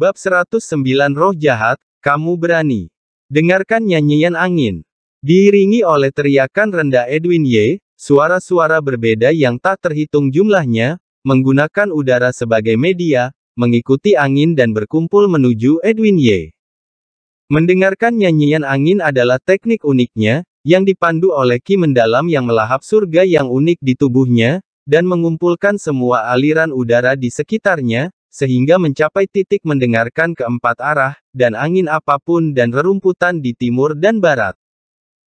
Bab 109 Roh Jahat, Kamu Berani. Dengarkan nyanyian angin. Diiringi oleh teriakan rendah Edwin Ye suara-suara berbeda yang tak terhitung jumlahnya, menggunakan udara sebagai media, mengikuti angin dan berkumpul menuju Edwin Ye Mendengarkan nyanyian angin adalah teknik uniknya, yang dipandu oleh Ki Mendalam yang melahap surga yang unik di tubuhnya, dan mengumpulkan semua aliran udara di sekitarnya, sehingga mencapai titik mendengarkan keempat arah, dan angin apapun dan rerumputan di timur dan barat.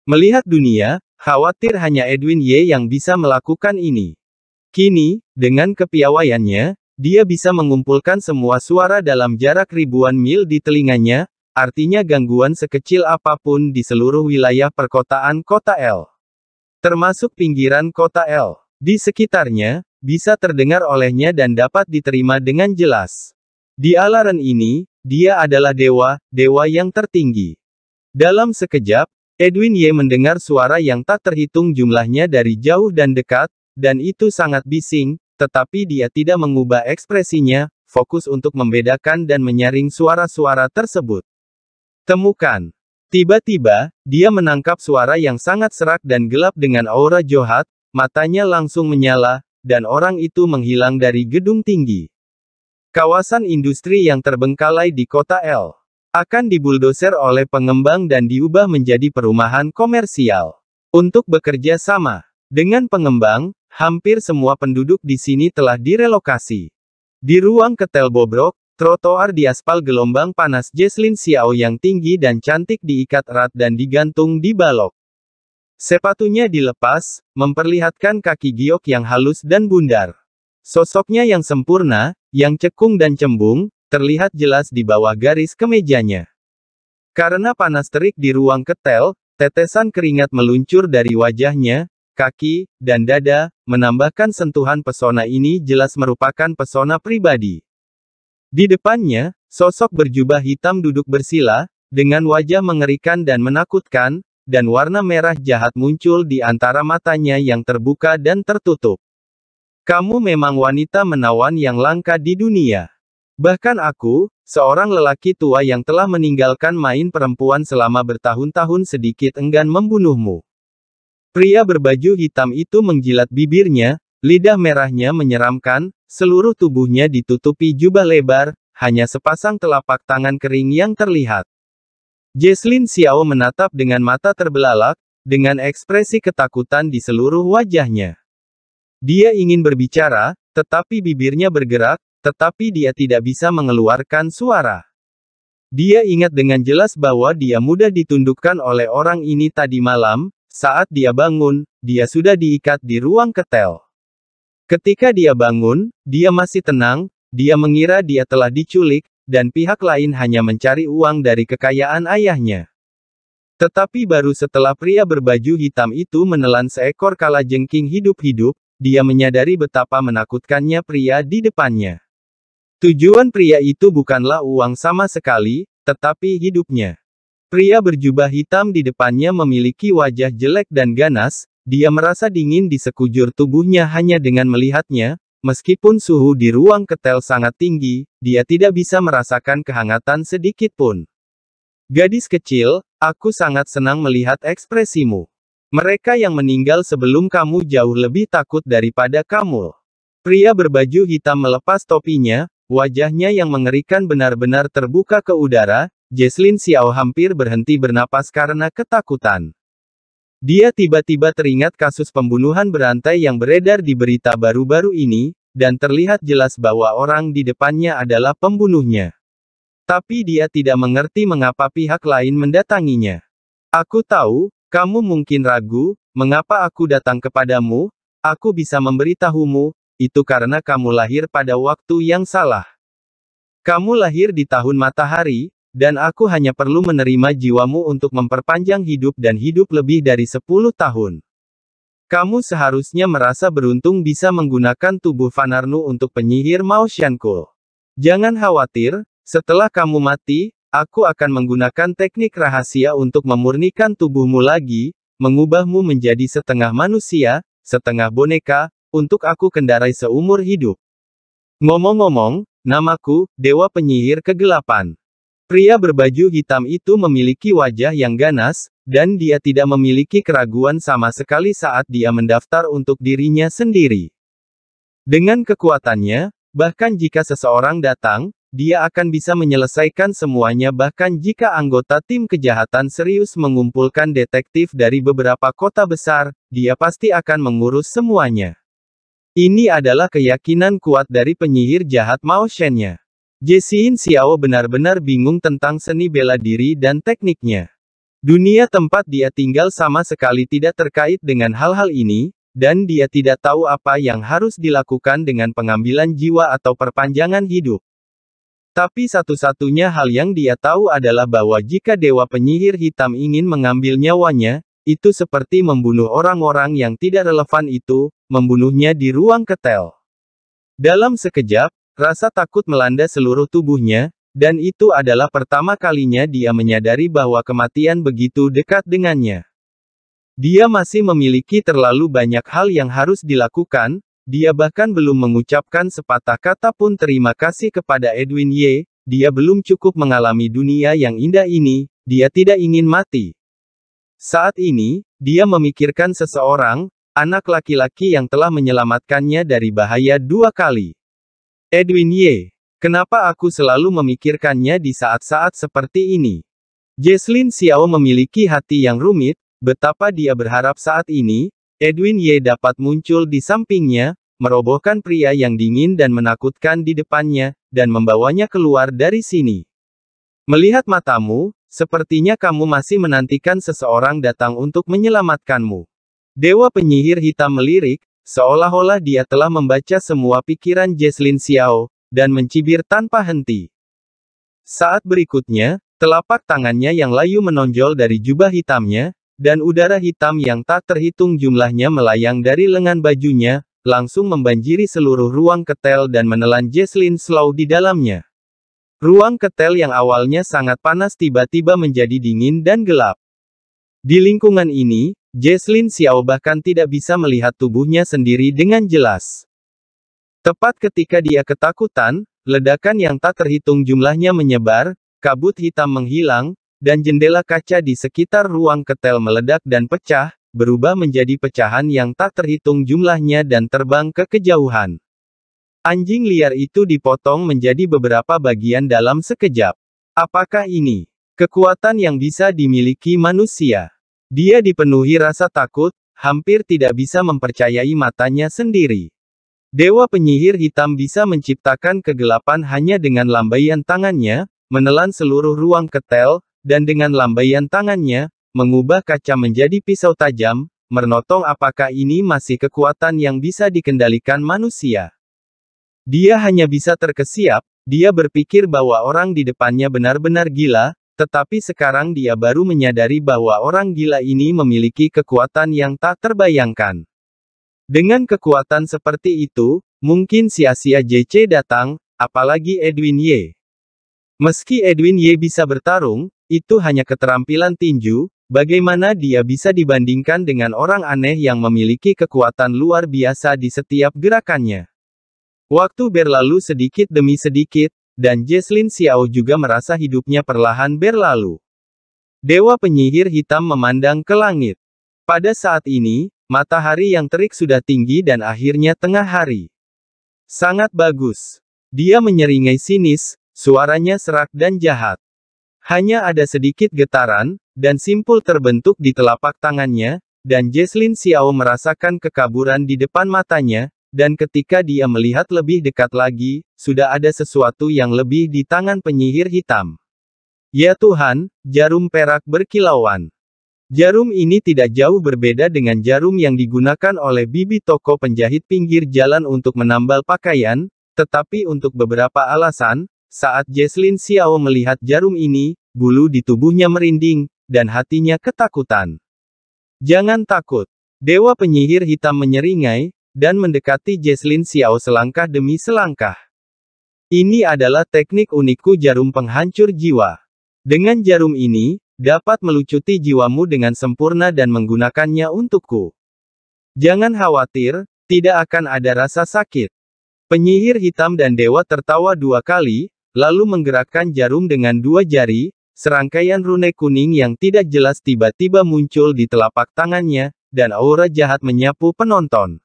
Melihat dunia, khawatir hanya Edwin Ye yang bisa melakukan ini. Kini, dengan kepiawaiannya, dia bisa mengumpulkan semua suara dalam jarak ribuan mil di telinganya, artinya gangguan sekecil apapun di seluruh wilayah perkotaan kota L. Termasuk pinggiran kota L. Di sekitarnya, bisa terdengar olehnya dan dapat diterima dengan jelas. Di alaran ini, dia adalah dewa, dewa yang tertinggi. Dalam sekejap, Edwin Ye mendengar suara yang tak terhitung jumlahnya dari jauh dan dekat, dan itu sangat bising, tetapi dia tidak mengubah ekspresinya, fokus untuk membedakan dan menyaring suara-suara tersebut. Temukan. Tiba-tiba, dia menangkap suara yang sangat serak dan gelap dengan aura johat, matanya langsung menyala, dan orang itu menghilang dari gedung tinggi. Kawasan industri yang terbengkalai di kota L akan dibuldoser oleh pengembang dan diubah menjadi perumahan komersial. Untuk bekerja sama dengan pengembang, hampir semua penduduk di sini telah direlokasi. Di ruang ketel bobrok, trotoar diaspal gelombang panas Jesslyn Xiao yang tinggi dan cantik diikat erat dan digantung di balok. Sepatunya dilepas, memperlihatkan kaki giok yang halus dan bundar. Sosoknya yang sempurna, yang cekung dan cembung, terlihat jelas di bawah garis kemejanya. Karena panas terik di ruang ketel, tetesan keringat meluncur dari wajahnya, kaki, dan dada, menambahkan sentuhan pesona ini jelas merupakan pesona pribadi. Di depannya, sosok berjubah hitam duduk bersila, dengan wajah mengerikan dan menakutkan, dan warna merah jahat muncul di antara matanya yang terbuka dan tertutup. Kamu memang wanita menawan yang langka di dunia. Bahkan aku, seorang lelaki tua yang telah meninggalkan main perempuan selama bertahun-tahun sedikit enggan membunuhmu. Pria berbaju hitam itu menjilat bibirnya, lidah merahnya menyeramkan, seluruh tubuhnya ditutupi jubah lebar, hanya sepasang telapak tangan kering yang terlihat. Jeslin Xiao menatap dengan mata terbelalak, dengan ekspresi ketakutan di seluruh wajahnya. Dia ingin berbicara, tetapi bibirnya bergerak, tetapi dia tidak bisa mengeluarkan suara. Dia ingat dengan jelas bahwa dia mudah ditundukkan oleh orang ini tadi malam, saat dia bangun, dia sudah diikat di ruang ketel. Ketika dia bangun, dia masih tenang, dia mengira dia telah diculik, dan pihak lain hanya mencari uang dari kekayaan ayahnya. Tetapi baru setelah pria berbaju hitam itu menelan seekor kalajengking hidup-hidup, dia menyadari betapa menakutkannya pria di depannya. Tujuan pria itu bukanlah uang sama sekali, tetapi hidupnya. Pria berjubah hitam di depannya memiliki wajah jelek dan ganas, dia merasa dingin di sekujur tubuhnya hanya dengan melihatnya, Meskipun suhu di ruang ketel sangat tinggi, dia tidak bisa merasakan kehangatan sedikit pun. Gadis kecil, aku sangat senang melihat ekspresimu. Mereka yang meninggal sebelum kamu jauh lebih takut daripada kamu. Pria berbaju hitam melepas topinya, wajahnya yang mengerikan benar-benar terbuka ke udara, Jesslyn Xiao hampir berhenti bernapas karena ketakutan. Dia tiba-tiba teringat kasus pembunuhan berantai yang beredar di berita baru-baru ini, dan terlihat jelas bahwa orang di depannya adalah pembunuhnya. Tapi dia tidak mengerti mengapa pihak lain mendatanginya. Aku tahu, kamu mungkin ragu, mengapa aku datang kepadamu, aku bisa memberitahumu, itu karena kamu lahir pada waktu yang salah. Kamu lahir di tahun matahari, dan aku hanya perlu menerima jiwamu untuk memperpanjang hidup dan hidup lebih dari 10 tahun. Kamu seharusnya merasa beruntung bisa menggunakan tubuh Fanarnu untuk penyihir Mao Shankul. Jangan khawatir, setelah kamu mati, aku akan menggunakan teknik rahasia untuk memurnikan tubuhmu lagi, mengubahmu menjadi setengah manusia, setengah boneka, untuk aku kendarai seumur hidup. Ngomong-ngomong, namaku, Dewa Penyihir Kegelapan. Pria berbaju hitam itu memiliki wajah yang ganas, dan dia tidak memiliki keraguan sama sekali saat dia mendaftar untuk dirinya sendiri. Dengan kekuatannya, bahkan jika seseorang datang, dia akan bisa menyelesaikan semuanya bahkan jika anggota tim kejahatan serius mengumpulkan detektif dari beberapa kota besar, dia pasti akan mengurus semuanya. Ini adalah keyakinan kuat dari penyihir jahat Mao Shen-nya. Jessien Xiao benar-benar bingung tentang seni bela diri dan tekniknya. Dunia tempat dia tinggal sama sekali tidak terkait dengan hal-hal ini, dan dia tidak tahu apa yang harus dilakukan dengan pengambilan jiwa atau perpanjangan hidup. Tapi satu-satunya hal yang dia tahu adalah bahwa jika Dewa Penyihir Hitam ingin mengambil nyawanya, itu seperti membunuh orang-orang yang tidak relevan itu, membunuhnya di ruang ketel. Dalam sekejap, Rasa takut melanda seluruh tubuhnya, dan itu adalah pertama kalinya dia menyadari bahwa kematian begitu dekat dengannya. Dia masih memiliki terlalu banyak hal yang harus dilakukan, dia bahkan belum mengucapkan sepatah kata pun terima kasih kepada Edwin Ye. dia belum cukup mengalami dunia yang indah ini, dia tidak ingin mati. Saat ini, dia memikirkan seseorang, anak laki-laki yang telah menyelamatkannya dari bahaya dua kali. Edwin Ye, Kenapa aku selalu memikirkannya di saat-saat seperti ini? Jesslyn Xiao memiliki hati yang rumit, betapa dia berharap saat ini, Edwin Ye dapat muncul di sampingnya, merobohkan pria yang dingin dan menakutkan di depannya, dan membawanya keluar dari sini. Melihat matamu, sepertinya kamu masih menantikan seseorang datang untuk menyelamatkanmu. Dewa penyihir hitam melirik, Seolah-olah dia telah membaca semua pikiran Jeslin Xiao, dan mencibir tanpa henti. Saat berikutnya, telapak tangannya yang layu menonjol dari jubah hitamnya, dan udara hitam yang tak terhitung jumlahnya melayang dari lengan bajunya, langsung membanjiri seluruh ruang ketel dan menelan Jeslin Slow di dalamnya. Ruang ketel yang awalnya sangat panas tiba-tiba menjadi dingin dan gelap. Di lingkungan ini, Jesslyn Xiao bahkan tidak bisa melihat tubuhnya sendiri dengan jelas. Tepat ketika dia ketakutan, ledakan yang tak terhitung jumlahnya menyebar, kabut hitam menghilang, dan jendela kaca di sekitar ruang ketel meledak dan pecah, berubah menjadi pecahan yang tak terhitung jumlahnya dan terbang ke kejauhan. Anjing liar itu dipotong menjadi beberapa bagian dalam sekejap. Apakah ini kekuatan yang bisa dimiliki manusia? Dia dipenuhi rasa takut, hampir tidak bisa mempercayai matanya sendiri. Dewa penyihir hitam bisa menciptakan kegelapan hanya dengan lambaian tangannya, menelan seluruh ruang ketel, dan dengan lambaian tangannya, mengubah kaca menjadi pisau tajam, Mernotong apakah ini masih kekuatan yang bisa dikendalikan manusia. Dia hanya bisa terkesiap, dia berpikir bahwa orang di depannya benar-benar gila, tetapi sekarang dia baru menyadari bahwa orang gila ini memiliki kekuatan yang tak terbayangkan. Dengan kekuatan seperti itu, mungkin sia-sia JC datang, apalagi Edwin Ye. Meski Edwin Ye bisa bertarung, itu hanya keterampilan tinju, bagaimana dia bisa dibandingkan dengan orang aneh yang memiliki kekuatan luar biasa di setiap gerakannya. Waktu berlalu sedikit demi sedikit, dan Jeslin Xiao juga merasa hidupnya perlahan berlalu. Dewa penyihir hitam memandang ke langit. Pada saat ini, matahari yang terik sudah tinggi dan akhirnya tengah hari. Sangat bagus. Dia menyeringai sinis, suaranya serak dan jahat. Hanya ada sedikit getaran, dan simpul terbentuk di telapak tangannya, dan Jeslin Xiao merasakan kekaburan di depan matanya, dan ketika dia melihat lebih dekat lagi, sudah ada sesuatu yang lebih di tangan penyihir hitam. Ya Tuhan, jarum perak berkilauan. Jarum ini tidak jauh berbeda dengan jarum yang digunakan oleh bibi toko penjahit pinggir jalan untuk menambal pakaian, tetapi untuk beberapa alasan, saat Jesslyn Xiao melihat jarum ini, bulu di tubuhnya merinding, dan hatinya ketakutan. Jangan takut. Dewa penyihir hitam menyeringai, dan mendekati Jeslin Xiao selangkah demi selangkah. Ini adalah teknik unikku jarum penghancur jiwa. Dengan jarum ini, dapat melucuti jiwamu dengan sempurna dan menggunakannya untukku. Jangan khawatir, tidak akan ada rasa sakit. Penyihir hitam dan dewa tertawa dua kali, lalu menggerakkan jarum dengan dua jari, serangkaian rune kuning yang tidak jelas tiba-tiba muncul di telapak tangannya, dan aura jahat menyapu penonton.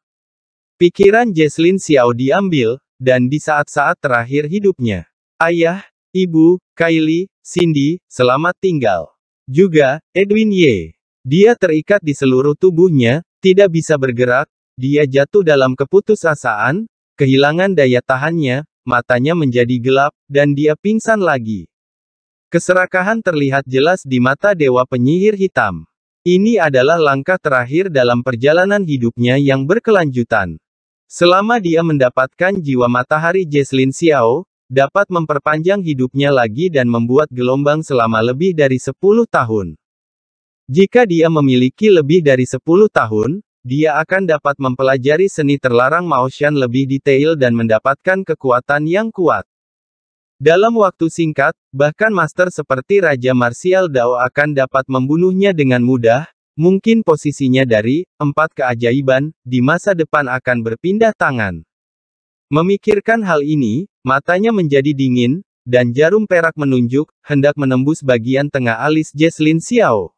Pikiran Jesslyn Xiao diambil, dan di saat-saat terakhir hidupnya. Ayah, ibu, Kylie, Cindy, selamat tinggal. Juga, Edwin Ye. Dia terikat di seluruh tubuhnya, tidak bisa bergerak, dia jatuh dalam keputusasaan, kehilangan daya tahannya, matanya menjadi gelap, dan dia pingsan lagi. Keserakahan terlihat jelas di mata Dewa Penyihir Hitam. Ini adalah langkah terakhir dalam perjalanan hidupnya yang berkelanjutan. Selama dia mendapatkan jiwa matahari Jeslin Xiao, dapat memperpanjang hidupnya lagi dan membuat gelombang selama lebih dari 10 tahun. Jika dia memiliki lebih dari 10 tahun, dia akan dapat mempelajari seni terlarang Maoshan lebih detail dan mendapatkan kekuatan yang kuat. Dalam waktu singkat, bahkan master seperti Raja Martial Dao akan dapat membunuhnya dengan mudah, Mungkin posisinya dari empat keajaiban di masa depan akan berpindah tangan. Memikirkan hal ini, matanya menjadi dingin, dan jarum perak menunjuk hendak menembus bagian tengah alis Jeslin Xiao.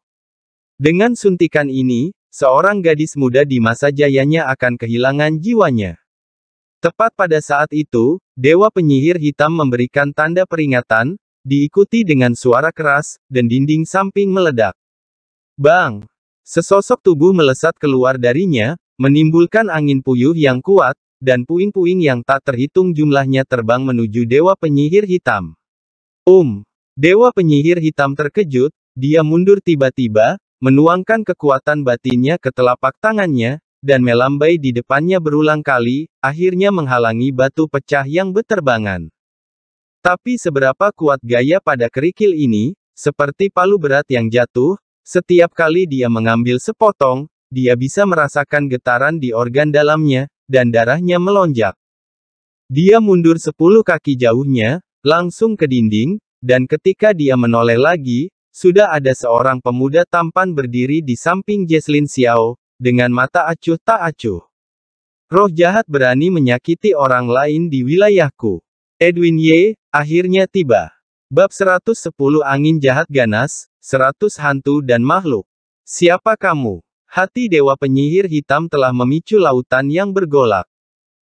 Dengan suntikan ini, seorang gadis muda di masa jayanya akan kehilangan jiwanya. Tepat pada saat itu, Dewa Penyihir Hitam memberikan tanda peringatan, diikuti dengan suara keras, dan dinding samping meledak. Bang! Sesosok tubuh melesat keluar darinya, menimbulkan angin puyuh yang kuat, dan puing-puing yang tak terhitung jumlahnya terbang menuju Dewa Penyihir Hitam. Um! Dewa Penyihir Hitam terkejut, dia mundur tiba-tiba, menuangkan kekuatan batinnya ke telapak tangannya, dan melambai di depannya berulang kali, akhirnya menghalangi batu pecah yang beterbangan. Tapi seberapa kuat gaya pada kerikil ini, seperti palu berat yang jatuh, setiap kali dia mengambil sepotong, dia bisa merasakan getaran di organ dalamnya, dan darahnya melonjak. Dia mundur sepuluh kaki jauhnya, langsung ke dinding, dan ketika dia menoleh lagi, sudah ada seorang pemuda tampan berdiri di samping Jesslyn Xiao, dengan mata acuh tak acuh. Roh jahat berani menyakiti orang lain di wilayahku. Edwin Ye, akhirnya tiba. Bab 110 Angin Jahat Ganas, 100 Hantu dan Makhluk. Siapa kamu? Hati Dewa Penyihir Hitam telah memicu lautan yang bergolak.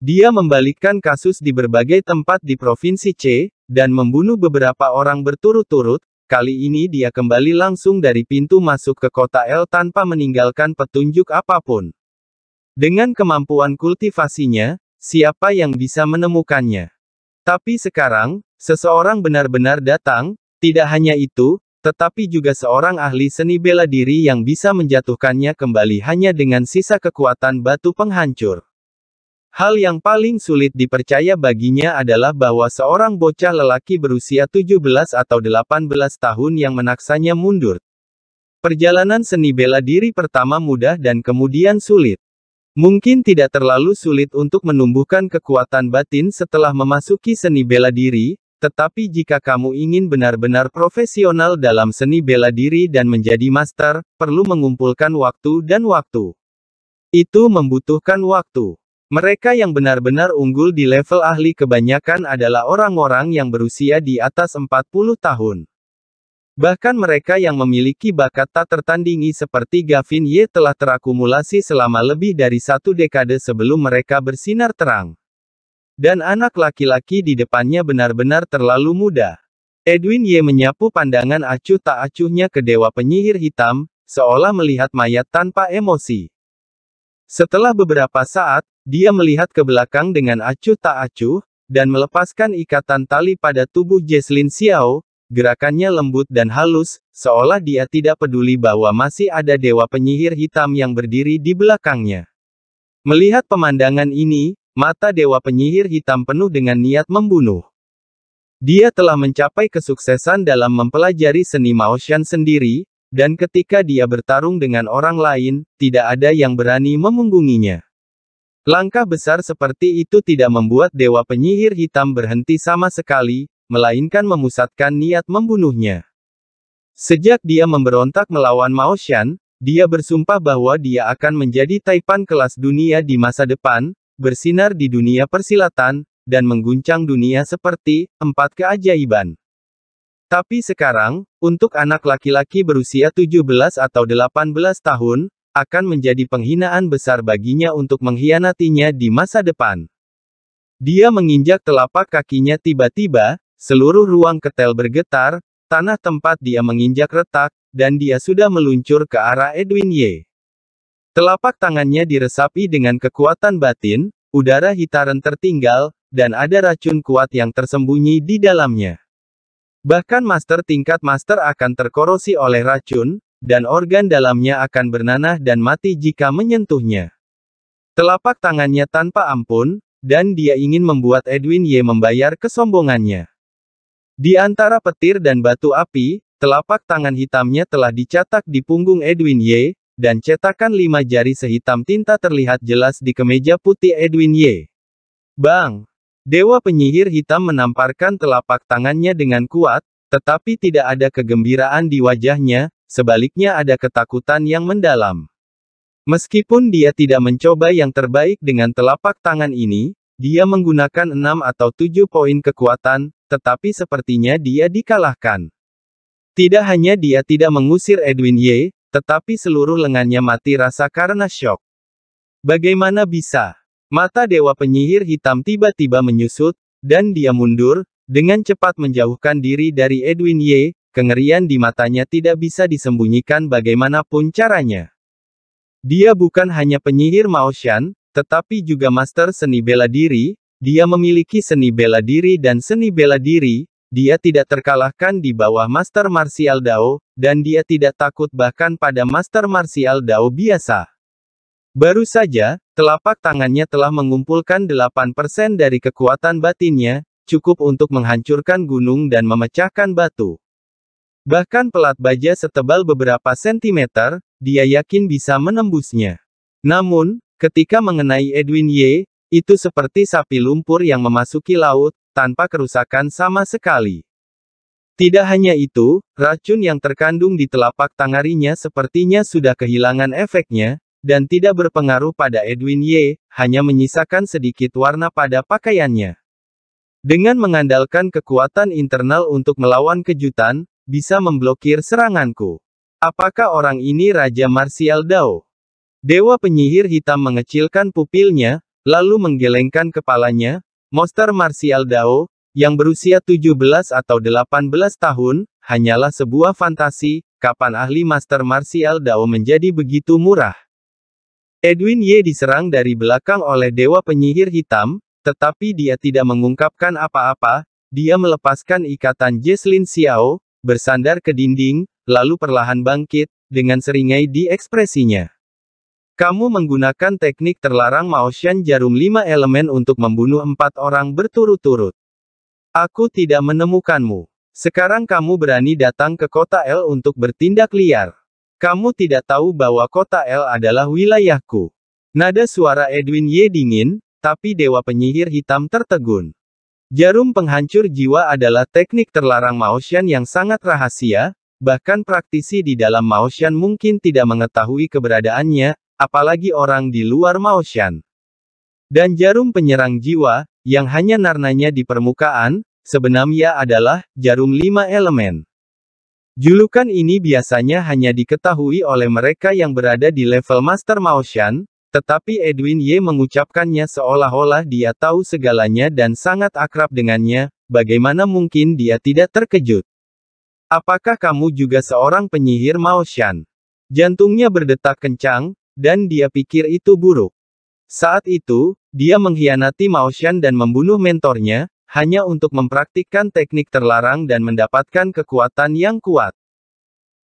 Dia membalikkan kasus di berbagai tempat di Provinsi C, dan membunuh beberapa orang berturut-turut, kali ini dia kembali langsung dari pintu masuk ke kota L tanpa meninggalkan petunjuk apapun. Dengan kemampuan kultivasinya, siapa yang bisa menemukannya? Tapi sekarang, Seseorang benar-benar datang, tidak hanya itu, tetapi juga seorang ahli seni bela diri yang bisa menjatuhkannya kembali hanya dengan sisa kekuatan batu penghancur. Hal yang paling sulit dipercaya baginya adalah bahwa seorang bocah lelaki berusia 17 atau 18 tahun yang menaksanya mundur. Perjalanan seni bela diri pertama mudah dan kemudian sulit. Mungkin tidak terlalu sulit untuk menumbuhkan kekuatan batin setelah memasuki seni bela diri, tetapi jika kamu ingin benar-benar profesional dalam seni bela diri dan menjadi master, perlu mengumpulkan waktu dan waktu. Itu membutuhkan waktu. Mereka yang benar-benar unggul di level ahli kebanyakan adalah orang-orang yang berusia di atas 40 tahun. Bahkan mereka yang memiliki bakat tak tertandingi seperti Gavin Ye telah terakumulasi selama lebih dari satu dekade sebelum mereka bersinar terang. Dan anak laki-laki di depannya benar-benar terlalu muda. Edwin Ye menyapu pandangan acuh tak acuhnya ke dewa penyihir hitam, seolah melihat mayat tanpa emosi. Setelah beberapa saat, dia melihat ke belakang dengan acuh tak acuh, dan melepaskan ikatan tali pada tubuh Jeslin Xiao, gerakannya lembut dan halus, seolah dia tidak peduli bahwa masih ada dewa penyihir hitam yang berdiri di belakangnya. Melihat pemandangan ini, Mata Dewa Penyihir Hitam penuh dengan niat membunuh. Dia telah mencapai kesuksesan dalam mempelajari seni Maoshan sendiri, dan ketika dia bertarung dengan orang lain, tidak ada yang berani memunggunginya. Langkah besar seperti itu tidak membuat Dewa Penyihir Hitam berhenti sama sekali, melainkan memusatkan niat membunuhnya. Sejak dia memberontak melawan Maoshan, dia bersumpah bahwa dia akan menjadi taipan kelas dunia di masa depan, bersinar di dunia persilatan, dan mengguncang dunia seperti empat keajaiban. Tapi sekarang, untuk anak laki-laki berusia 17 atau 18 tahun, akan menjadi penghinaan besar baginya untuk mengkhianatinya di masa depan. Dia menginjak telapak kakinya tiba-tiba, seluruh ruang ketel bergetar, tanah tempat dia menginjak retak, dan dia sudah meluncur ke arah Edwin Ye. Telapak tangannya diresapi dengan kekuatan batin, udara hitaran tertinggal, dan ada racun kuat yang tersembunyi di dalamnya. Bahkan master tingkat master akan terkorosi oleh racun, dan organ dalamnya akan bernanah dan mati jika menyentuhnya. Telapak tangannya tanpa ampun, dan dia ingin membuat Edwin Ye membayar kesombongannya. Di antara petir dan batu api, telapak tangan hitamnya telah dicetak di punggung Edwin Ye dan cetakan lima jari sehitam tinta terlihat jelas di kemeja putih Edwin Ye. Bang! Dewa penyihir hitam menamparkan telapak tangannya dengan kuat, tetapi tidak ada kegembiraan di wajahnya, sebaliknya ada ketakutan yang mendalam. Meskipun dia tidak mencoba yang terbaik dengan telapak tangan ini, dia menggunakan enam atau tujuh poin kekuatan, tetapi sepertinya dia dikalahkan. Tidak hanya dia tidak mengusir Edwin Ye. Tetapi seluruh lengannya mati rasa karena shock. Bagaimana bisa? Mata Dewa Penyihir Hitam tiba-tiba menyusut, dan dia mundur, dengan cepat menjauhkan diri dari Edwin Ye. kengerian di matanya tidak bisa disembunyikan bagaimanapun caranya. Dia bukan hanya penyihir Maoshan, tetapi juga master seni bela diri, dia memiliki seni bela diri dan seni bela diri, dia tidak terkalahkan di bawah Master Martial Dao, dan dia tidak takut bahkan pada Master Martial Dao biasa. Baru saja, telapak tangannya telah mengumpulkan 8% dari kekuatan batinnya, cukup untuk menghancurkan gunung dan memecahkan batu. Bahkan pelat baja setebal beberapa sentimeter, dia yakin bisa menembusnya. Namun, ketika mengenai Edwin Ye, itu seperti sapi lumpur yang memasuki laut, tanpa kerusakan sama sekali. Tidak hanya itu, racun yang terkandung di telapak tangarinya sepertinya sudah kehilangan efeknya, dan tidak berpengaruh pada Edwin Ye. hanya menyisakan sedikit warna pada pakaiannya. Dengan mengandalkan kekuatan internal untuk melawan kejutan, bisa memblokir seranganku. Apakah orang ini Raja Martial Dao? Dewa penyihir hitam mengecilkan pupilnya, lalu menggelengkan kepalanya, Monster Martial Dao, yang berusia 17 atau 18 tahun, hanyalah sebuah fantasi, kapan ahli Master Martial Dao menjadi begitu murah. Edwin Ye diserang dari belakang oleh Dewa Penyihir Hitam, tetapi dia tidak mengungkapkan apa-apa, dia melepaskan ikatan Jeslin Xiao, bersandar ke dinding, lalu perlahan bangkit, dengan seringai di ekspresinya. Kamu menggunakan teknik terlarang Maoshan jarum Lima elemen untuk membunuh empat orang berturut-turut. Aku tidak menemukanmu. Sekarang kamu berani datang ke kota L untuk bertindak liar. Kamu tidak tahu bahwa kota L adalah wilayahku. Nada suara Edwin Ye dingin, tapi dewa penyihir hitam tertegun. Jarum penghancur jiwa adalah teknik terlarang Maoshan yang sangat rahasia, bahkan praktisi di dalam Maoshan mungkin tidak mengetahui keberadaannya, apalagi orang di luar Maoshan. Dan jarum penyerang jiwa, yang hanya narnanya di permukaan, sebenarnya adalah jarum lima elemen. Julukan ini biasanya hanya diketahui oleh mereka yang berada di level Master Maoshan, tetapi Edwin Ye mengucapkannya seolah-olah dia tahu segalanya dan sangat akrab dengannya, bagaimana mungkin dia tidak terkejut. Apakah kamu juga seorang penyihir Maoshan? Jantungnya berdetak kencang, dan dia pikir itu buruk. Saat itu, dia mengkhianati Maoshan dan membunuh mentornya, hanya untuk mempraktikkan teknik terlarang dan mendapatkan kekuatan yang kuat.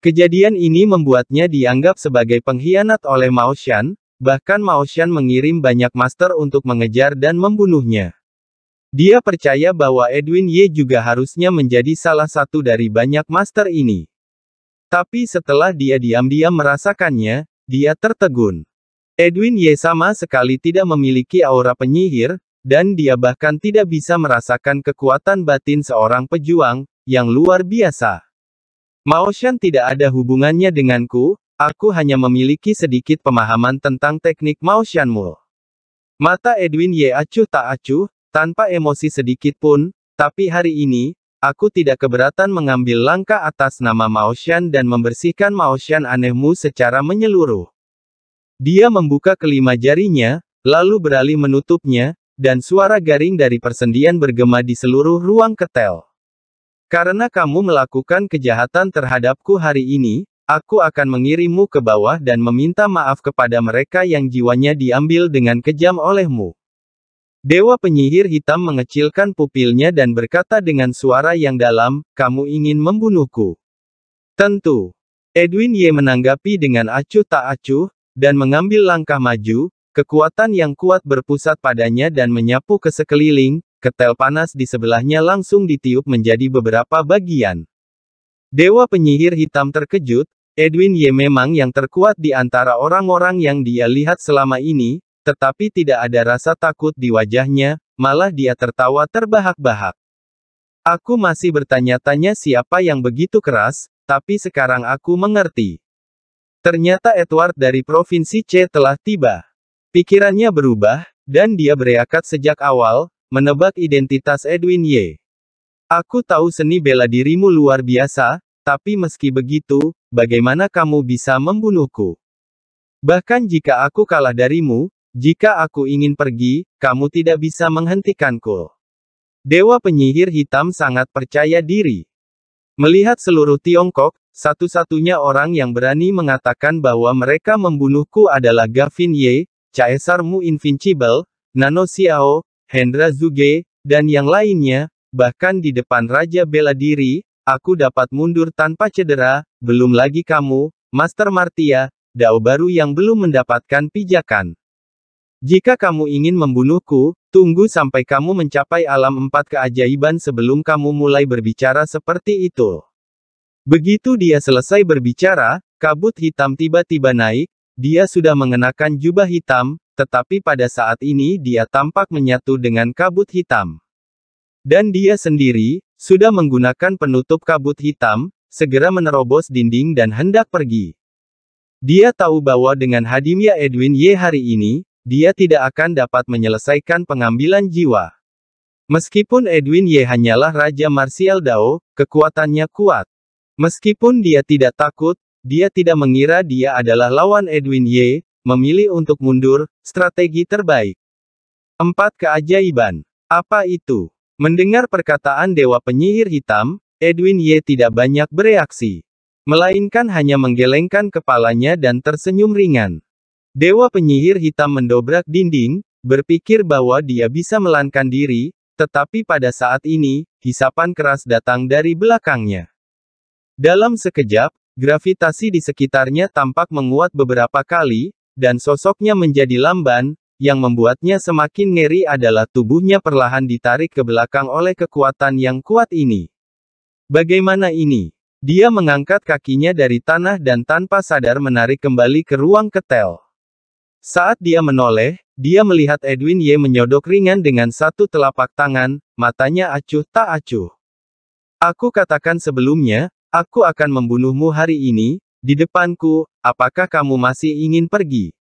Kejadian ini membuatnya dianggap sebagai pengkhianat oleh Maoshan, bahkan Maoshan mengirim banyak master untuk mengejar dan membunuhnya. Dia percaya bahwa Edwin Ye juga harusnya menjadi salah satu dari banyak master ini. Tapi setelah dia diam-diam merasakannya, dia tertegun. Edwin Ye sama sekali tidak memiliki aura penyihir, dan dia bahkan tidak bisa merasakan kekuatan batin seorang pejuang, yang luar biasa. Maoshan tidak ada hubungannya denganku, aku hanya memiliki sedikit pemahaman tentang teknik Maoshanmu. Mata Edwin Ye acuh tak acuh, tanpa emosi sedikit pun, tapi hari ini, Aku tidak keberatan mengambil langkah atas nama Maoshan dan membersihkan Maoshan anehmu secara menyeluruh. Dia membuka kelima jarinya, lalu beralih menutupnya, dan suara garing dari persendian bergema di seluruh ruang ketel. Karena kamu melakukan kejahatan terhadapku hari ini, aku akan mengirimmu ke bawah dan meminta maaf kepada mereka yang jiwanya diambil dengan kejam olehmu. Dewa penyihir hitam mengecilkan pupilnya dan berkata dengan suara yang dalam, kamu ingin membunuhku. Tentu. Edwin Ye menanggapi dengan acuh tak acuh, dan mengambil langkah maju, kekuatan yang kuat berpusat padanya dan menyapu ke sekeliling, ketel panas di sebelahnya langsung ditiup menjadi beberapa bagian. Dewa penyihir hitam terkejut, Edwin Ye memang yang terkuat di antara orang-orang yang dia lihat selama ini, tetapi tidak ada rasa takut di wajahnya, malah dia tertawa terbahak-bahak. Aku masih bertanya-tanya siapa yang begitu keras, tapi sekarang aku mengerti. Ternyata Edward dari Provinsi C telah tiba. Pikirannya berubah, dan dia bereakat sejak awal, menebak identitas Edwin Y. Aku tahu seni bela dirimu luar biasa, tapi meski begitu, bagaimana kamu bisa membunuhku? Bahkan jika aku kalah darimu, jika aku ingin pergi, kamu tidak bisa menghentikanku. Dewa penyihir hitam sangat percaya diri. Melihat seluruh Tiongkok, satu-satunya orang yang berani mengatakan bahwa mereka membunuhku adalah Gavin Ye, Caesar Mu Invincible, Nano Xiao, Hendra Zuge, dan yang lainnya, bahkan di depan Raja Bela Diri, aku dapat mundur tanpa cedera, belum lagi kamu, Master Martia, dao baru yang belum mendapatkan pijakan. Jika kamu ingin membunuhku, tunggu sampai kamu mencapai alam empat keajaiban sebelum kamu mulai berbicara seperti itu. Begitu dia selesai berbicara, kabut hitam tiba-tiba naik, dia sudah mengenakan jubah hitam, tetapi pada saat ini dia tampak menyatu dengan kabut hitam. Dan dia sendiri, sudah menggunakan penutup kabut hitam, segera menerobos dinding dan hendak pergi. Dia tahu bahwa dengan hadimnya Edwin Ye hari ini, dia tidak akan dapat menyelesaikan pengambilan jiwa. Meskipun Edwin Ye hanyalah Raja Martial Dao, kekuatannya kuat. Meskipun dia tidak takut, dia tidak mengira dia adalah lawan Edwin Ye, memilih untuk mundur, strategi terbaik. Empat Keajaiban. Apa itu? Mendengar perkataan Dewa Penyihir Hitam, Edwin Ye tidak banyak bereaksi. Melainkan hanya menggelengkan kepalanya dan tersenyum ringan. Dewa penyihir hitam mendobrak dinding, berpikir bahwa dia bisa melankan diri, tetapi pada saat ini, hisapan keras datang dari belakangnya. Dalam sekejap, gravitasi di sekitarnya tampak menguat beberapa kali, dan sosoknya menjadi lamban, yang membuatnya semakin ngeri adalah tubuhnya perlahan ditarik ke belakang oleh kekuatan yang kuat ini. Bagaimana ini? Dia mengangkat kakinya dari tanah dan tanpa sadar menarik kembali ke ruang ketel. Saat dia menoleh, dia melihat Edwin Ye menyodok ringan dengan satu telapak tangan, matanya acuh tak acuh. Aku katakan sebelumnya, aku akan membunuhmu hari ini, di depanku, apakah kamu masih ingin pergi?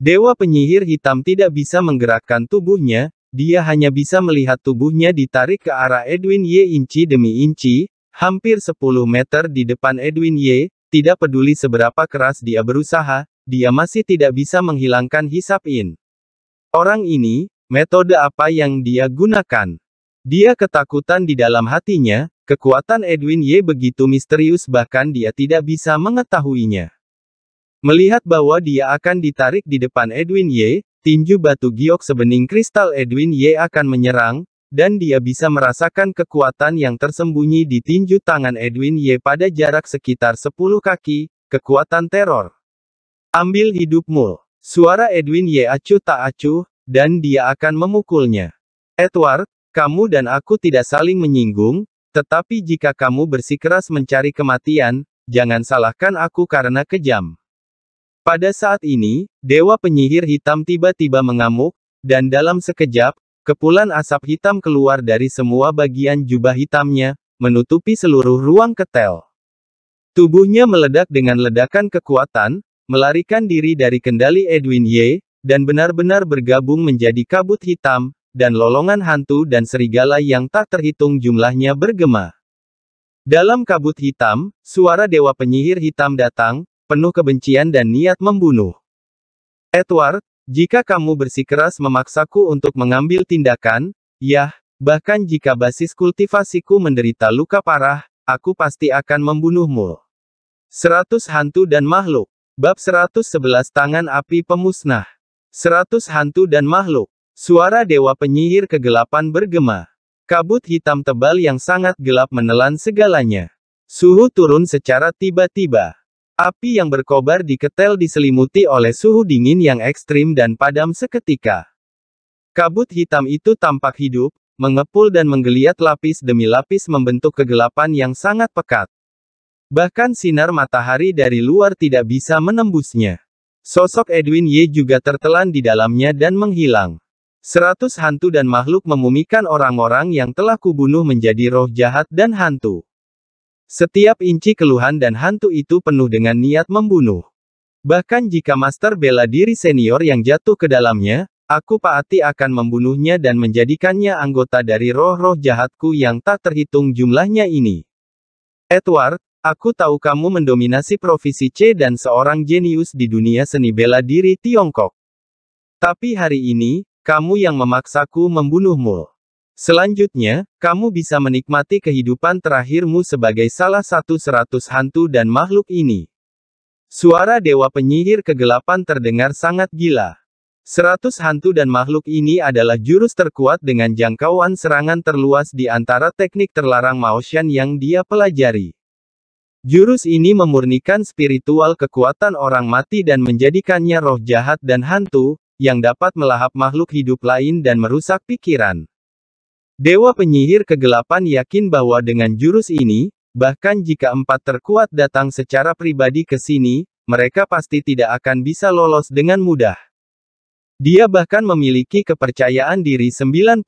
Dewa penyihir hitam tidak bisa menggerakkan tubuhnya, dia hanya bisa melihat tubuhnya ditarik ke arah Edwin Ye inci demi inci, hampir 10 meter di depan Edwin Ye. tidak peduli seberapa keras dia berusaha, dia masih tidak bisa menghilangkan hisap in. Orang ini, metode apa yang dia gunakan? Dia ketakutan di dalam hatinya, kekuatan Edwin Ye begitu misterius bahkan dia tidak bisa mengetahuinya. Melihat bahwa dia akan ditarik di depan Edwin Ye, tinju batu giok sebening kristal Edwin Ye akan menyerang, dan dia bisa merasakan kekuatan yang tersembunyi di tinju tangan Edwin Ye pada jarak sekitar 10 kaki, kekuatan teror. Ambil hidupmu. Suara Edwin Ye Acuh tak acuh, dan dia akan memukulnya. Edward, kamu dan aku tidak saling menyinggung, tetapi jika kamu bersikeras mencari kematian, jangan salahkan aku karena kejam. Pada saat ini, Dewa Penyihir Hitam tiba-tiba mengamuk, dan dalam sekejap, kepulan asap hitam keluar dari semua bagian jubah hitamnya, menutupi seluruh ruang ketel. Tubuhnya meledak dengan ledakan kekuatan, melarikan diri dari kendali Edwin Ye dan benar-benar bergabung menjadi kabut hitam, dan lolongan hantu dan serigala yang tak terhitung jumlahnya bergema. Dalam kabut hitam, suara dewa penyihir hitam datang, penuh kebencian dan niat membunuh. Edward, jika kamu bersikeras memaksaku untuk mengambil tindakan, yah, bahkan jika basis kultivasiku menderita luka parah, aku pasti akan membunuhmu. Seratus hantu dan makhluk. Bab 111 Tangan Api Pemusnah 100 Hantu dan Makhluk Suara Dewa Penyihir Kegelapan bergema. Kabut hitam tebal yang sangat gelap menelan segalanya. Suhu turun secara tiba-tiba. Api yang berkobar di ketel diselimuti oleh suhu dingin yang ekstrim dan padam seketika. Kabut hitam itu tampak hidup, mengepul dan menggeliat lapis demi lapis membentuk kegelapan yang sangat pekat. Bahkan sinar matahari dari luar tidak bisa menembusnya. Sosok Edwin Ye juga tertelan di dalamnya dan menghilang. Seratus hantu dan makhluk memumikan orang-orang yang telah kubunuh menjadi roh jahat dan hantu. Setiap inci keluhan dan hantu itu penuh dengan niat membunuh. Bahkan jika master bela diri senior yang jatuh ke dalamnya, Aku paati akan membunuhnya dan menjadikannya anggota dari roh-roh jahatku yang tak terhitung jumlahnya ini. Edward, Aku tahu kamu mendominasi provinsi C dan seorang jenius di dunia seni bela diri Tiongkok. Tapi hari ini, kamu yang memaksaku membunuhmu. Selanjutnya, kamu bisa menikmati kehidupan terakhirmu sebagai salah satu seratus hantu dan makhluk ini. Suara dewa penyihir kegelapan terdengar sangat gila. Seratus hantu dan makhluk ini adalah jurus terkuat dengan jangkauan serangan terluas di antara teknik terlarang Maoshan yang dia pelajari. Jurus ini memurnikan spiritual kekuatan orang mati dan menjadikannya roh jahat dan hantu, yang dapat melahap makhluk hidup lain dan merusak pikiran. Dewa penyihir kegelapan yakin bahwa dengan jurus ini, bahkan jika empat terkuat datang secara pribadi ke sini, mereka pasti tidak akan bisa lolos dengan mudah. Dia bahkan memiliki kepercayaan diri 90%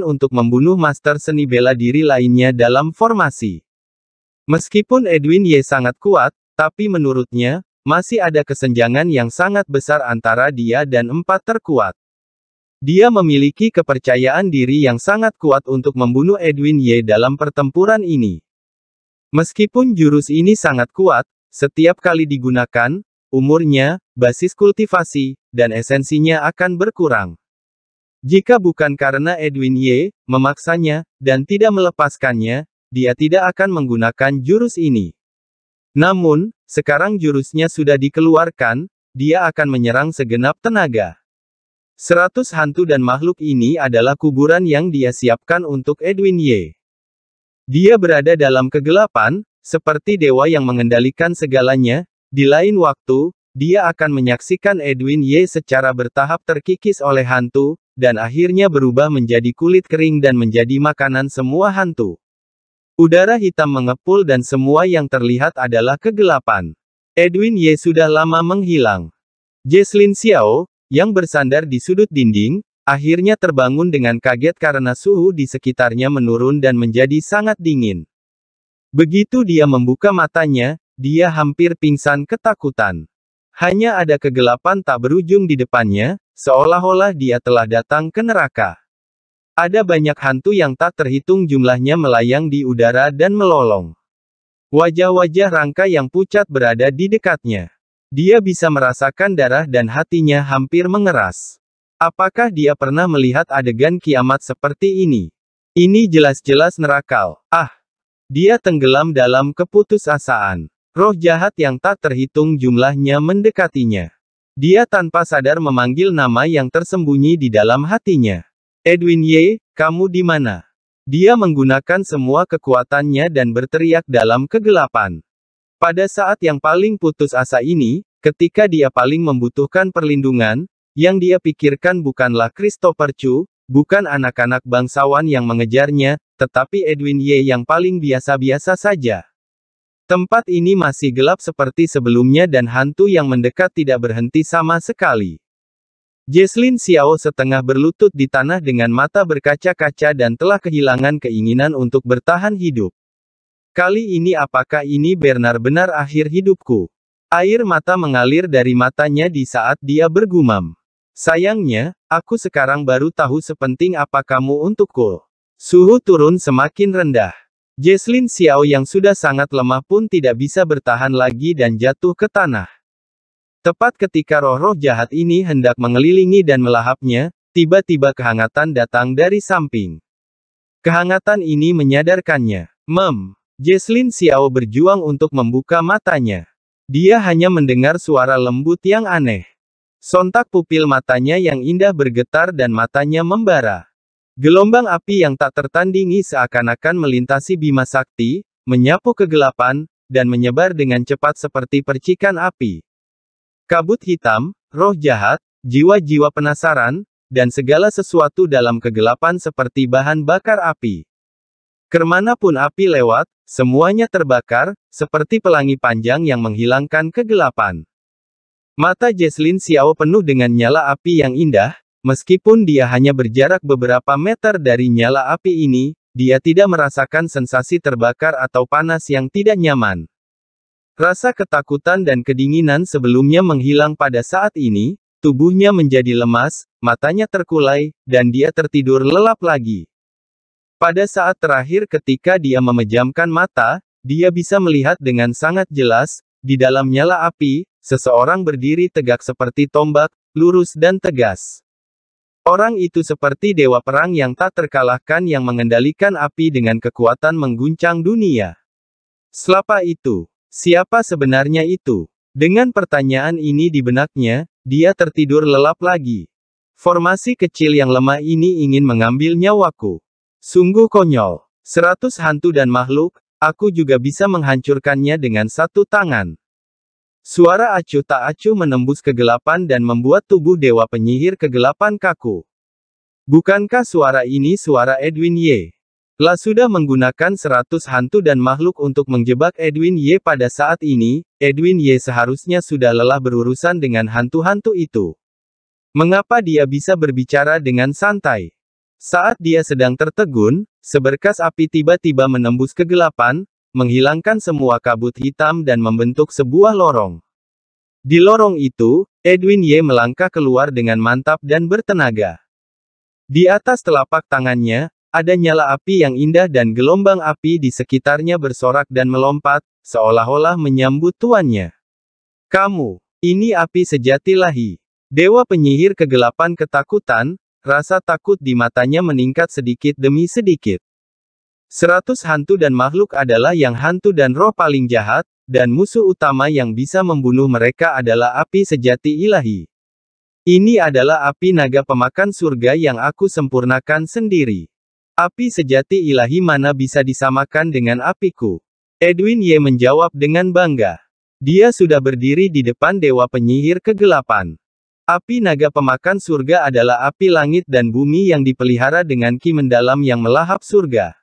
untuk membunuh master seni bela diri lainnya dalam formasi. Meskipun Edwin Ye sangat kuat, tapi menurutnya, masih ada kesenjangan yang sangat besar antara dia dan empat terkuat. Dia memiliki kepercayaan diri yang sangat kuat untuk membunuh Edwin Ye dalam pertempuran ini. Meskipun jurus ini sangat kuat, setiap kali digunakan, umurnya, basis kultivasi, dan esensinya akan berkurang. Jika bukan karena Edwin Ye memaksanya dan tidak melepaskannya, dia tidak akan menggunakan jurus ini. Namun, sekarang jurusnya sudah dikeluarkan, dia akan menyerang segenap tenaga. Seratus hantu dan makhluk ini adalah kuburan yang dia siapkan untuk Edwin Ye. Dia berada dalam kegelapan, seperti dewa yang mengendalikan segalanya, di lain waktu, dia akan menyaksikan Edwin Ye secara bertahap terkikis oleh hantu, dan akhirnya berubah menjadi kulit kering dan menjadi makanan semua hantu. Udara hitam mengepul dan semua yang terlihat adalah kegelapan. Edwin Ye sudah lama menghilang. Jesslyn Xiao, yang bersandar di sudut dinding, akhirnya terbangun dengan kaget karena suhu di sekitarnya menurun dan menjadi sangat dingin. Begitu dia membuka matanya, dia hampir pingsan ketakutan. Hanya ada kegelapan tak berujung di depannya, seolah-olah dia telah datang ke neraka. Ada banyak hantu yang tak terhitung jumlahnya melayang di udara dan melolong. Wajah-wajah rangka yang pucat berada di dekatnya. Dia bisa merasakan darah dan hatinya hampir mengeras. Apakah dia pernah melihat adegan kiamat seperti ini? Ini jelas-jelas nerakal. Ah! Dia tenggelam dalam keputusasaan. Roh jahat yang tak terhitung jumlahnya mendekatinya. Dia tanpa sadar memanggil nama yang tersembunyi di dalam hatinya. Edwin Ye, kamu di mana? Dia menggunakan semua kekuatannya dan berteriak dalam kegelapan. Pada saat yang paling putus asa ini, ketika dia paling membutuhkan perlindungan, yang dia pikirkan bukanlah Christopher Chu, bukan anak-anak bangsawan yang mengejarnya, tetapi Edwin Ye yang paling biasa-biasa saja. Tempat ini masih gelap seperti sebelumnya dan hantu yang mendekat tidak berhenti sama sekali. Jeslin Xiao setengah berlutut di tanah dengan mata berkaca-kaca dan telah kehilangan keinginan untuk bertahan hidup. Kali ini apakah ini benar-benar akhir hidupku? Air mata mengalir dari matanya di saat dia bergumam. Sayangnya, aku sekarang baru tahu sepenting apa kamu untukku. Suhu turun semakin rendah. Jeslin Xiao yang sudah sangat lemah pun tidak bisa bertahan lagi dan jatuh ke tanah. Tepat ketika roh-roh jahat ini hendak mengelilingi dan melahapnya, tiba-tiba kehangatan datang dari samping. Kehangatan ini menyadarkannya. Mem. Jesslyn Xiao berjuang untuk membuka matanya. Dia hanya mendengar suara lembut yang aneh. Sontak pupil matanya yang indah bergetar dan matanya membara. Gelombang api yang tak tertandingi seakan-akan melintasi Bima Sakti, menyapu kegelapan, dan menyebar dengan cepat seperti percikan api. Kabut hitam, roh jahat, jiwa-jiwa penasaran, dan segala sesuatu dalam kegelapan seperti bahan bakar api. Kermana api lewat, semuanya terbakar, seperti pelangi panjang yang menghilangkan kegelapan. Mata Jesslyn Xiao penuh dengan nyala api yang indah, meskipun dia hanya berjarak beberapa meter dari nyala api ini, dia tidak merasakan sensasi terbakar atau panas yang tidak nyaman. Rasa ketakutan dan kedinginan sebelumnya menghilang pada saat ini, tubuhnya menjadi lemas, matanya terkulai, dan dia tertidur lelap lagi. Pada saat terakhir ketika dia memejamkan mata, dia bisa melihat dengan sangat jelas, di dalam nyala api, seseorang berdiri tegak seperti tombak, lurus dan tegas. Orang itu seperti dewa perang yang tak terkalahkan yang mengendalikan api dengan kekuatan mengguncang dunia. Selapa itu, Siapa sebenarnya itu? Dengan pertanyaan ini di benaknya, dia tertidur lelap lagi. Formasi kecil yang lemah ini ingin mengambil nyawaku. Sungguh konyol. Seratus hantu dan makhluk, aku juga bisa menghancurkannya dengan satu tangan. Suara acuh tak acuh menembus kegelapan dan membuat tubuh dewa penyihir kegelapan kaku. Bukankah suara ini suara Edwin Ye? sudah menggunakan 100 hantu dan makhluk untuk menjebak Edwin Y pada saat ini, Edwin Y seharusnya sudah lelah berurusan dengan hantu-hantu itu. Mengapa dia bisa berbicara dengan santai? Saat dia sedang tertegun, seberkas api tiba-tiba menembus kegelapan, menghilangkan semua kabut hitam dan membentuk sebuah lorong. Di lorong itu, Edwin Y melangkah keluar dengan mantap dan bertenaga. Di atas telapak tangannya, ada nyala api yang indah dan gelombang api di sekitarnya bersorak dan melompat, seolah-olah menyambut tuannya. Kamu, ini api sejati lahi. Dewa penyihir kegelapan ketakutan, rasa takut di matanya meningkat sedikit demi sedikit. Seratus hantu dan makhluk adalah yang hantu dan roh paling jahat, dan musuh utama yang bisa membunuh mereka adalah api sejati ilahi. Ini adalah api naga pemakan surga yang aku sempurnakan sendiri. Api sejati ilahi mana bisa disamakan dengan apiku? Edwin Ye menjawab dengan bangga. Dia sudah berdiri di depan dewa penyihir kegelapan. Api naga pemakan surga adalah api langit dan bumi yang dipelihara dengan ki mendalam yang melahap surga.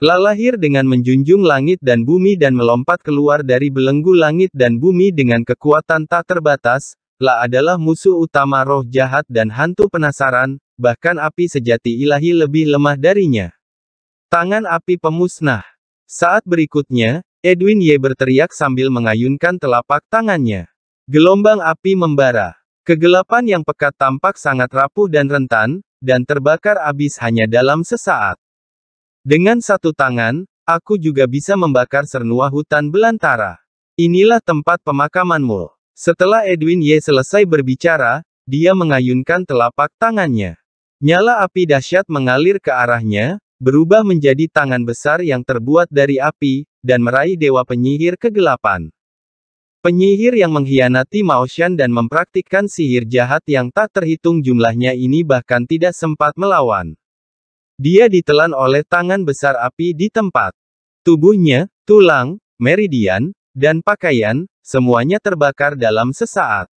Lalahir dengan menjunjung langit dan bumi dan melompat keluar dari belenggu langit dan bumi dengan kekuatan tak terbatas, La adalah musuh utama roh jahat dan hantu penasaran, bahkan api sejati ilahi lebih lemah darinya. Tangan api pemusnah. Saat berikutnya, Edwin Ye berteriak sambil mengayunkan telapak tangannya. Gelombang api membara. Kegelapan yang pekat tampak sangat rapuh dan rentan, dan terbakar abis hanya dalam sesaat. Dengan satu tangan, aku juga bisa membakar sernua hutan belantara. Inilah tempat pemakamanmu. Setelah Edwin Ye selesai berbicara, dia mengayunkan telapak tangannya. Nyala api dahsyat mengalir ke arahnya, berubah menjadi tangan besar yang terbuat dari api, dan meraih dewa penyihir kegelapan. Penyihir yang mengkhianati Maoshan dan mempraktikkan sihir jahat yang tak terhitung jumlahnya ini bahkan tidak sempat melawan. Dia ditelan oleh tangan besar api di tempat. Tubuhnya, tulang, meridian, dan pakaian, semuanya terbakar dalam sesaat.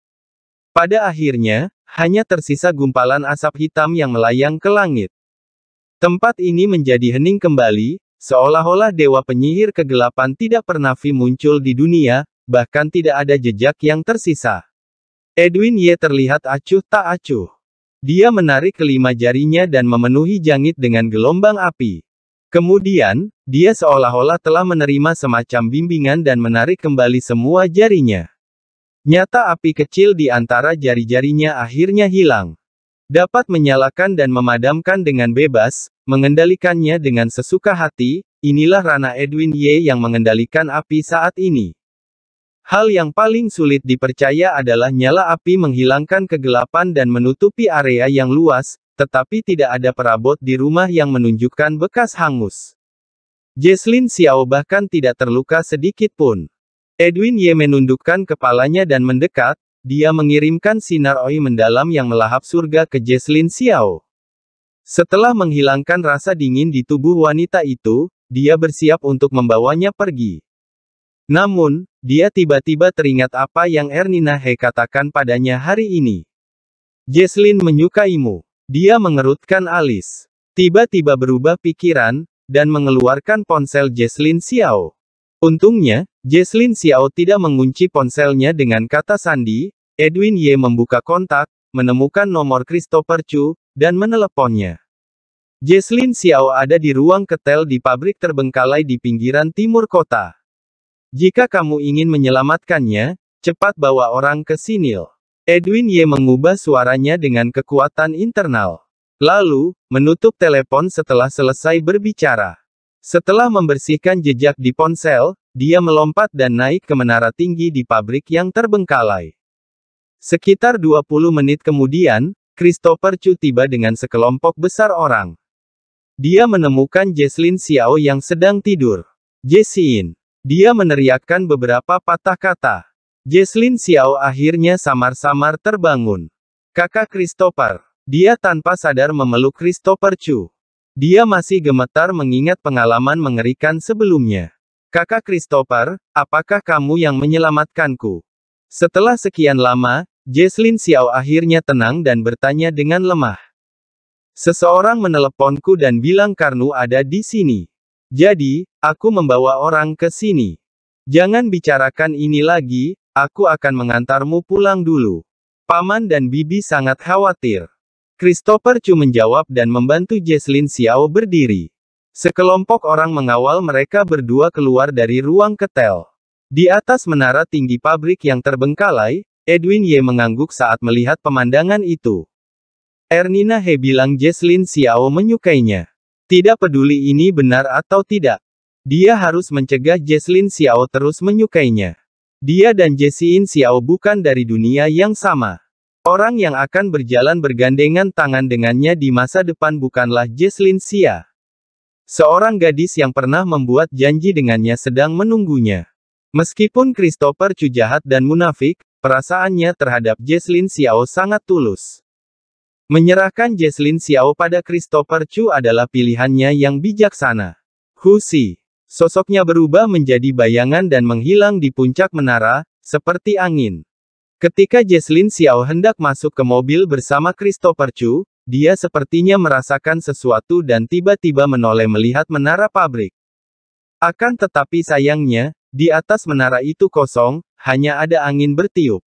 Pada akhirnya, hanya tersisa gumpalan asap hitam yang melayang ke langit. Tempat ini menjadi hening kembali, seolah-olah dewa penyihir kegelapan tidak pernah fi muncul di dunia, bahkan tidak ada jejak yang tersisa. Edwin Ye terlihat acuh tak acuh. Dia menarik kelima jarinya dan memenuhi jangit dengan gelombang api. Kemudian, dia seolah-olah telah menerima semacam bimbingan dan menarik kembali semua jarinya. Nyata api kecil di antara jari-jarinya akhirnya hilang. Dapat menyalakan dan memadamkan dengan bebas, mengendalikannya dengan sesuka hati, inilah Rana Edwin Ye yang mengendalikan api saat ini. Hal yang paling sulit dipercaya adalah nyala api menghilangkan kegelapan dan menutupi area yang luas, tetapi tidak ada perabot di rumah yang menunjukkan bekas hangus. Jesslyn Xiao bahkan tidak terluka sedikit pun. Edwin Ye menundukkan kepalanya dan mendekat, dia mengirimkan sinar Oi mendalam yang melahap surga ke Jesslyn Xiao. Setelah menghilangkan rasa dingin di tubuh wanita itu, dia bersiap untuk membawanya pergi. Namun, dia tiba-tiba teringat apa yang Ernina He katakan padanya hari ini. Jesslyn menyukaimu. Dia mengerutkan alis. Tiba-tiba berubah pikiran, dan mengeluarkan ponsel Jesslyn Xiao. Untungnya, Jesslyn Xiao tidak mengunci ponselnya dengan kata sandi, Edwin Ye membuka kontak, menemukan nomor Christopher Chu, dan meneleponnya. Jesslyn Xiao ada di ruang ketel di pabrik terbengkalai di pinggiran timur kota. Jika kamu ingin menyelamatkannya, cepat bawa orang ke sini! Edwin Ye mengubah suaranya dengan kekuatan internal. Lalu, menutup telepon setelah selesai berbicara. Setelah membersihkan jejak di ponsel, dia melompat dan naik ke menara tinggi di pabrik yang terbengkalai. Sekitar 20 menit kemudian, Christopher Chu tiba dengan sekelompok besar orang. Dia menemukan Jesslyn Xiao yang sedang tidur. Jessin. Dia meneriakkan beberapa patah kata. Jesslyn Xiao akhirnya samar-samar terbangun. Kakak Christopher. Dia tanpa sadar memeluk Christopher Chu. Dia masih gemetar mengingat pengalaman mengerikan sebelumnya. Kakak Christopher, apakah kamu yang menyelamatkanku? Setelah sekian lama, Jesslyn Xiao akhirnya tenang dan bertanya dengan lemah. Seseorang meneleponku dan bilang Karnu ada di sini. Jadi, aku membawa orang ke sini. Jangan bicarakan ini lagi, aku akan mengantarmu pulang dulu. Paman dan Bibi sangat khawatir. Christopher Chu menjawab dan membantu Jesslyn Xiao berdiri. Sekelompok orang mengawal mereka berdua keluar dari ruang ketel. Di atas menara tinggi pabrik yang terbengkalai, Edwin Ye mengangguk saat melihat pemandangan itu. Ernina He bilang Jesslyn Xiao menyukainya. Tidak peduli ini benar atau tidak. Dia harus mencegah Jesslyn Xiao terus menyukainya. Dia dan Jessie Xiao bukan dari dunia yang sama. Orang yang akan berjalan bergandengan tangan dengannya di masa depan bukanlah Jesslyn Sia. Seorang gadis yang pernah membuat janji dengannya sedang menunggunya. Meskipun Christopher Chu jahat dan munafik, perasaannya terhadap Jesslyn Xiao sangat tulus. Menyerahkan Jesslyn Xiao pada Christopher Chu adalah pilihannya yang bijaksana. Husi. Sosoknya berubah menjadi bayangan dan menghilang di puncak menara, seperti angin. Ketika Jesslyn Xiao hendak masuk ke mobil bersama Christopher Chu, dia sepertinya merasakan sesuatu dan tiba-tiba menoleh melihat menara pabrik. Akan tetapi sayangnya, di atas menara itu kosong, hanya ada angin bertiup.